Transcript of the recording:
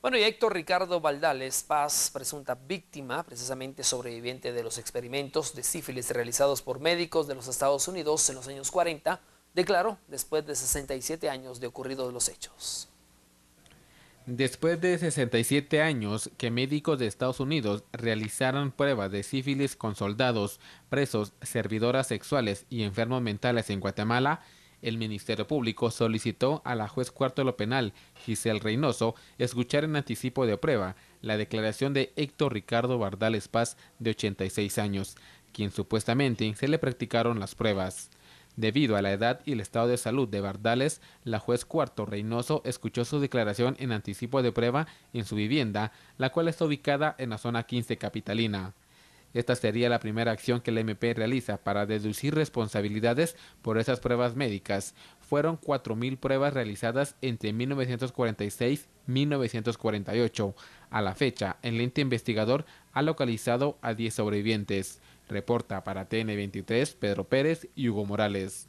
Bueno, y Héctor Ricardo Valdales Paz, presunta víctima, precisamente sobreviviente de los experimentos de sífilis realizados por médicos de los Estados Unidos en los años 40, declaró después de 67 años de ocurridos los hechos. Después de 67 años que médicos de Estados Unidos realizaron pruebas de sífilis con soldados, presos, servidoras sexuales y enfermos mentales en Guatemala, el Ministerio Público solicitó a la juez cuarto de lo penal, Giselle Reynoso, escuchar en anticipo de prueba la declaración de Héctor Ricardo Bardales Paz, de 86 años, quien supuestamente se le practicaron las pruebas. Debido a la edad y el estado de salud de Bardales, la juez cuarto Reynoso escuchó su declaración en anticipo de prueba en su vivienda, la cual está ubicada en la zona 15 capitalina. Esta sería la primera acción que el MP realiza para deducir responsabilidades por esas pruebas médicas. Fueron 4.000 pruebas realizadas entre 1946 y 1948. A la fecha, el ente investigador ha localizado a 10 sobrevivientes. Reporta para TN23 Pedro Pérez y Hugo Morales.